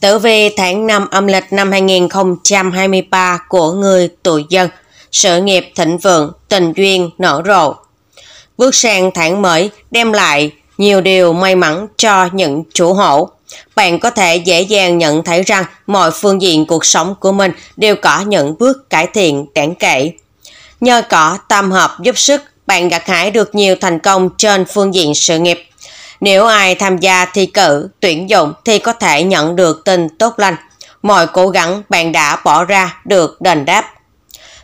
Tử vi tháng 5 âm lịch năm 2023 của người tuổi dân, sự nghiệp thịnh vượng, tình duyên nở rộ. Bước sang tháng mới đem lại nhiều điều may mắn cho những chủ hộ. Bạn có thể dễ dàng nhận thấy rằng mọi phương diện cuộc sống của mình đều có những bước cải thiện đáng kể. Nhờ có tam hợp giúp sức, bạn gặt hái được nhiều thành công trên phương diện sự nghiệp nếu ai tham gia thi cử, tuyển dụng thì có thể nhận được tin tốt lành. Mọi cố gắng bạn đã bỏ ra được đền đáp.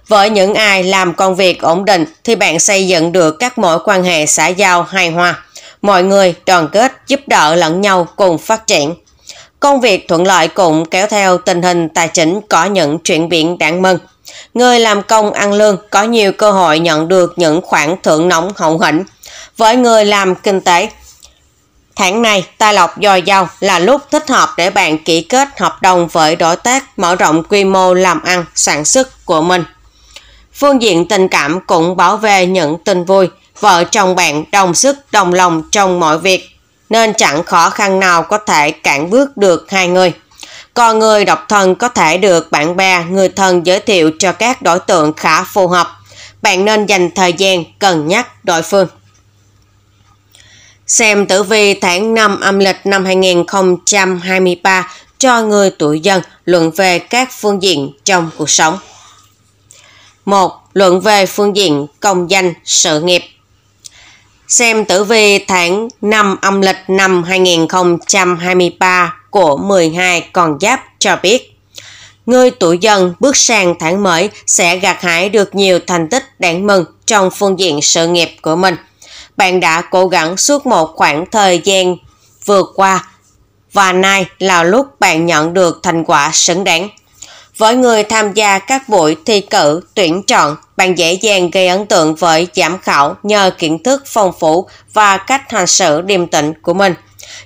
Với những ai làm công việc ổn định thì bạn xây dựng được các mối quan hệ xã giao hài hòa. Mọi người đoàn kết giúp đỡ lẫn nhau cùng phát triển. Công việc thuận lợi cũng kéo theo tình hình tài chính có những chuyển biến đáng mừng. Người làm công ăn lương có nhiều cơ hội nhận được những khoản thưởng nóng hậu hĩnh. Với người làm kinh tế, Tháng này, Tài Lộc dồi dào là lúc thích hợp để bạn ký kết hợp đồng với đối tác mở rộng quy mô làm ăn, sản xuất của mình. Phương diện tình cảm cũng bảo vệ những tin vui, vợ chồng bạn đồng sức đồng lòng trong mọi việc, nên chẳng khó khăn nào có thể cản bước được hai người. Còn người độc thân có thể được bạn bè, người thân giới thiệu cho các đối tượng khá phù hợp. Bạn nên dành thời gian cân nhắc đối phương xem tử vi tháng 5 âm lịch năm 2023 cho người tuổi dần luận về các phương diện trong cuộc sống. 1. Luận về phương diện công danh, sự nghiệp. Xem tử vi tháng 5 âm lịch năm 2023 của 12 con giáp cho biết. Người tuổi dần bước sang tháng mới sẽ gặt hái được nhiều thành tích đáng mừng trong phương diện sự nghiệp của mình – bạn đã cố gắng suốt một khoảng thời gian vừa qua và nay là lúc bạn nhận được thành quả xứng đáng. Với người tham gia các buổi thi cử, tuyển chọn, bạn dễ dàng gây ấn tượng với giám khảo nhờ kiến thức phong phú và cách hành xử điềm tĩnh của mình.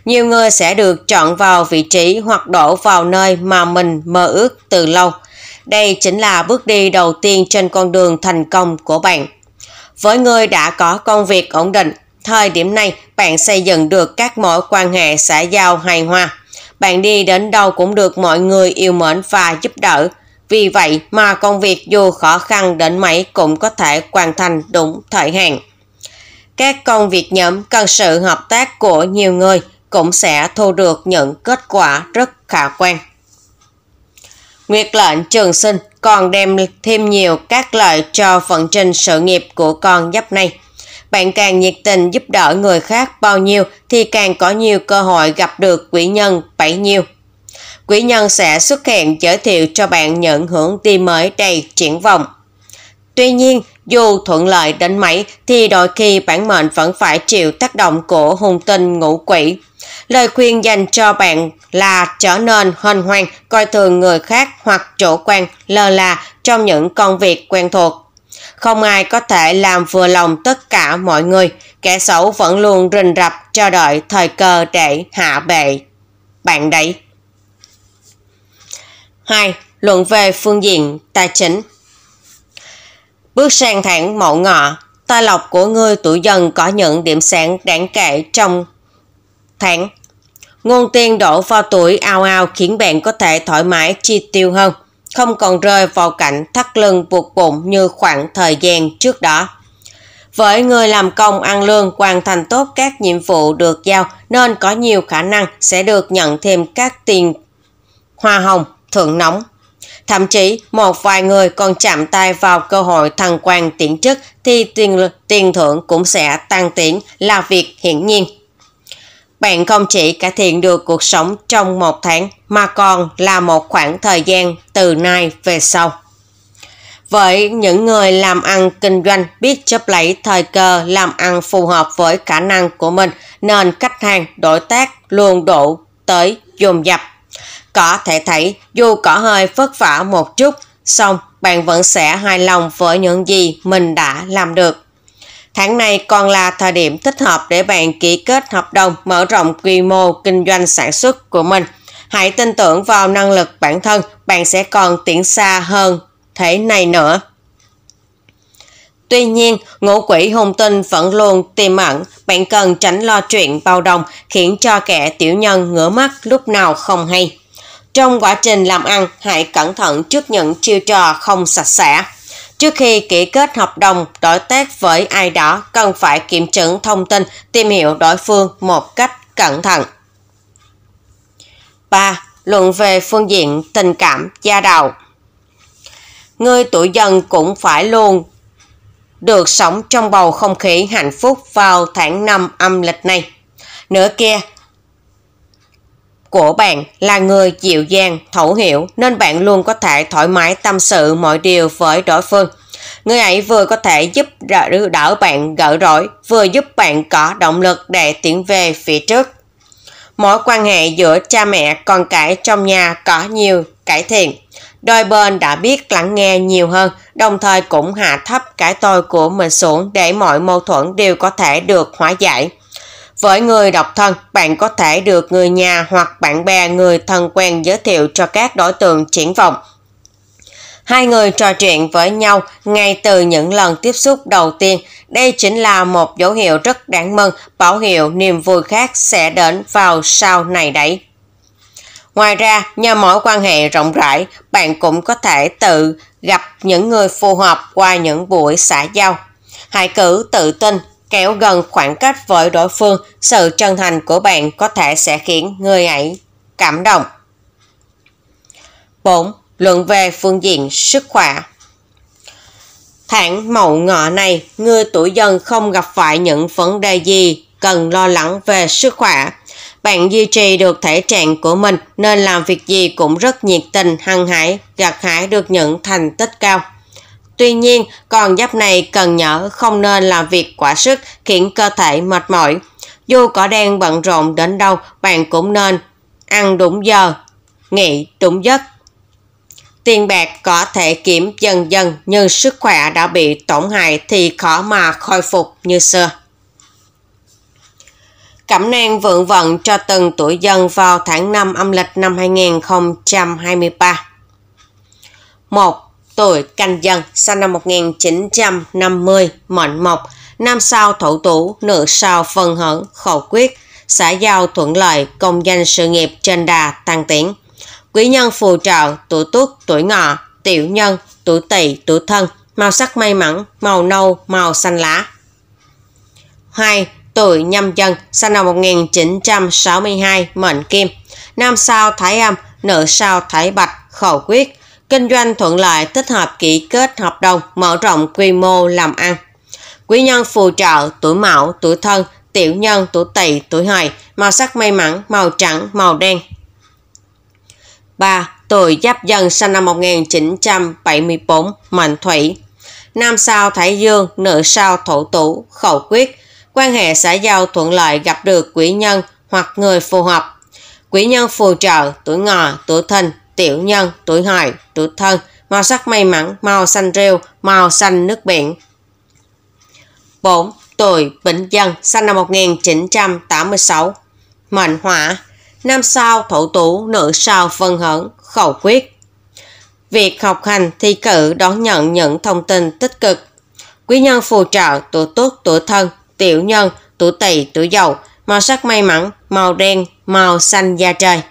Nhiều người sẽ được chọn vào vị trí hoặc đổ vào nơi mà mình mơ ước từ lâu. Đây chính là bước đi đầu tiên trên con đường thành công của bạn. Với người đã có công việc ổn định, thời điểm này bạn xây dựng được các mối quan hệ xã giao hài hòa. Bạn đi đến đâu cũng được mọi người yêu mến và giúp đỡ. Vì vậy mà công việc dù khó khăn đến mấy cũng có thể hoàn thành đúng thời hạn. Các công việc nhóm cần sự hợp tác của nhiều người cũng sẽ thu được những kết quả rất khả quan. Nguyệt lệnh trường sinh còn đem thêm nhiều các lợi cho vận trình sự nghiệp của con giáp này. Bạn càng nhiệt tình giúp đỡ người khác bao nhiêu thì càng có nhiều cơ hội gặp được quỷ nhân bấy nhiêu. Quỷ nhân sẽ xuất hiện giới thiệu cho bạn nhận hưởng đi mới đầy triển vọng. Tuy nhiên, dù thuận lợi đến mấy thì đôi khi bản mệnh vẫn phải chịu tác động của hung tinh ngũ quỷ. Lời khuyên dành cho bạn là trở nên hân hoan, coi thường người khác hoặc chủ quan, lơ là trong những công việc quen thuộc. Không ai có thể làm vừa lòng tất cả mọi người, kẻ xấu vẫn luôn rình rập chờ đợi thời cơ để hạ bệ. Bạn đấy. 2. Luận về phương diện tài chính Bước sang tháng mậu ngọ, tài lộc của người tuổi dần có những điểm sáng đáng kể trong tháng. Nguồn tiền đổ vào tuổi ao ao khiến bạn có thể thoải mái chi tiêu hơn, không còn rơi vào cảnh thắt lưng buộc bụng như khoảng thời gian trước đó. Với người làm công ăn lương hoàn thành tốt các nhiệm vụ được giao nên có nhiều khả năng sẽ được nhận thêm các tiền hoa hồng, thưởng nóng, Thậm chí một vài người còn chạm tay vào cơ hội thăng quan tiến chức thì tiền, tiền thưởng cũng sẽ tăng tiến là việc hiển nhiên. Bạn không chỉ cải thiện được cuộc sống trong một tháng mà còn là một khoảng thời gian từ nay về sau. Với những người làm ăn kinh doanh biết chấp lấy thời cơ làm ăn phù hợp với khả năng của mình nên khách hàng, đối tác luôn đổ tới dồn dập có thể thấy dù có hơi vất vả một chút, xong bạn vẫn sẽ hài lòng với những gì mình đã làm được. Tháng này còn là thời điểm thích hợp để bạn ký kết hợp đồng mở rộng quy mô kinh doanh sản xuất của mình. Hãy tin tưởng vào năng lực bản thân, bạn sẽ còn tiến xa hơn thế này nữa. Tuy nhiên, ngũ quỷ hung tinh vẫn luôn tiềm ẩn, bạn cần tránh lo chuyện bao đồng khiến cho kẻ tiểu nhân ngửa mắt lúc nào không hay. Trong quá trình làm ăn, hãy cẩn thận trước những chiêu trò không sạch sẽ. Trước khi ký kết hợp đồng đối tác với ai đó, cần phải kiểm chứng thông tin, tìm hiểu đối phương một cách cẩn thận. 3. Luận về phương diện tình cảm gia đạo. Người tuổi dần cũng phải luôn được sống trong bầu không khí hạnh phúc vào tháng 5 âm lịch này. Nữa kia, của bạn là người dịu dàng, thấu hiểu nên bạn luôn có thể thoải mái tâm sự mọi điều với đối phương. Người ấy vừa có thể giúp đỡ bạn gỡ rối, vừa giúp bạn có động lực để tiến về phía trước. Mối quan hệ giữa cha mẹ con cái trong nhà có nhiều cải thiện. Đôi bên đã biết lắng nghe nhiều hơn, đồng thời cũng hạ thấp cái tôi của mình xuống để mọi mâu thuẫn đều có thể được hóa giải. Với người độc thân, bạn có thể được người nhà hoặc bạn bè người thân quen giới thiệu cho các đối tượng triển vọng. Hai người trò chuyện với nhau ngay từ những lần tiếp xúc đầu tiên. Đây chính là một dấu hiệu rất đáng mừng, báo hiệu niềm vui khác sẽ đến vào sau này đấy. Ngoài ra, nhờ mối quan hệ rộng rãi, bạn cũng có thể tự gặp những người phù hợp qua những buổi xã giao. Hãy cử tự tin Kéo gần khoảng cách với đối phương, sự chân thành của bạn có thể sẽ khiến người ấy cảm động. 4. Luận về phương diện sức khỏe Tháng mậu ngọ này, người tuổi dần không gặp phải những vấn đề gì cần lo lắng về sức khỏe. Bạn duy trì được thể trạng của mình nên làm việc gì cũng rất nhiệt tình, hăng hái, gặt hái được những thành tích cao. Tuy nhiên, con giáp này cần nhớ không nên làm việc quá sức khiến cơ thể mệt mỏi. Dù cỏ đen bận rộn đến đâu, bạn cũng nên ăn đúng giờ, nghỉ đúng giấc. Tiền bạc có thể kiểm dần dần nhưng sức khỏe đã bị tổn hại thì khó mà khôi phục như xưa. Cẩm nang vượng vận cho từng tuổi dân vào tháng 5 âm lịch năm 2023. 1 tuổi canh dần, sinh năm 1950, mệnh mộc, nam sao thổ tủ, nữ sao phân hận, khẩu quyết, xã giao thuận lợi, công danh sự nghiệp trên đà tăng tiến. Quý nhân phù trợ, tuổi tuất, tuổi ngọ, tiểu nhân, tuổi tỵ, tuổi thân, màu sắc may mắn, màu nâu, màu xanh lá. hai Tuổi nhâm dần, sinh năm 1962, mệnh kim, nam sao thái âm, nữ sao thái bạch, khẩu quyết, kinh doanh thuận lợi thích hợp ký kết hợp đồng mở rộng quy mô làm ăn. Quý nhân phù trợ tuổi mão, tuổi thân, tiểu nhân, tuổi tỵ, tuổi hợi, màu sắc may mắn, màu trắng, màu đen. 3. Tuổi Giáp Dần sinh năm 1974, mệnh Thủy. Nam sao Thái Dương, nữ sao Thổ Tủ, khẩu quyết. Quan hệ xã giao thuận lợi gặp được quý nhân hoặc người phù hợp. Quý nhân phù trợ tuổi ngọ, tuổi thìn, tiểu nhân, tuổi hợi, tuổi thân, màu sắc may mắn, màu xanh rêu, màu xanh nước biển. 4. Tuổi bình Dân, sinh năm 1986. Mệnh hỏa, nam sao thổ tú, nữ sao phân hưởng, khẩu quyết. Việc học hành thi cử đón nhận những thông tin tích cực. Quý nhân phù trợ, tuổi tốt tuổi thân, tiểu nhân, tuổi tỵ, tuổi dậu, màu sắc may mắn, màu đen, màu xanh da trời.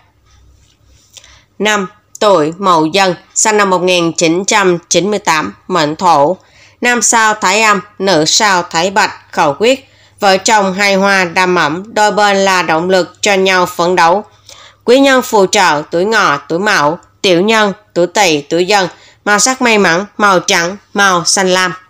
5 tuổi Mậu Dân, sinh năm 1998, mệnh thổ. Nam sao thái âm, nữ sao thái bạch, khẩu quyết. Vợ chồng hài hòa đam ẩm, đôi bên là động lực cho nhau phấn đấu. Quý nhân phù trợ tuổi ngọ, tuổi mão, tiểu nhân, tuổi tỵ, tuổi dân, màu sắc may mắn, màu trắng, màu xanh lam.